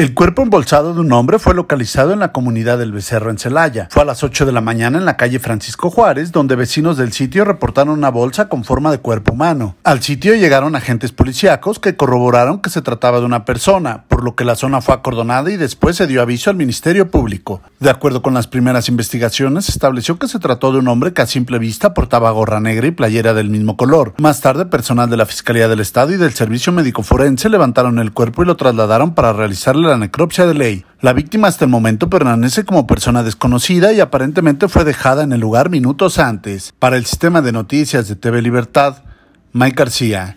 El cuerpo embolsado de un hombre fue localizado en la comunidad del Becerro en Celaya. Fue a las 8 de la mañana en la calle Francisco Juárez, donde vecinos del sitio reportaron una bolsa con forma de cuerpo humano. Al sitio llegaron agentes policíacos que corroboraron que se trataba de una persona, por lo que la zona fue acordonada y después se dio aviso al Ministerio Público. De acuerdo con las primeras investigaciones, se estableció que se trató de un hombre que a simple vista portaba gorra negra y playera del mismo color. Más tarde, personal de la Fiscalía del Estado y del Servicio Médico Forense levantaron el cuerpo y lo trasladaron para realizarle la necropsia de Ley. La víctima hasta el momento permanece como persona desconocida y aparentemente fue dejada en el lugar minutos antes. Para el sistema de noticias de TV Libertad, Mike García.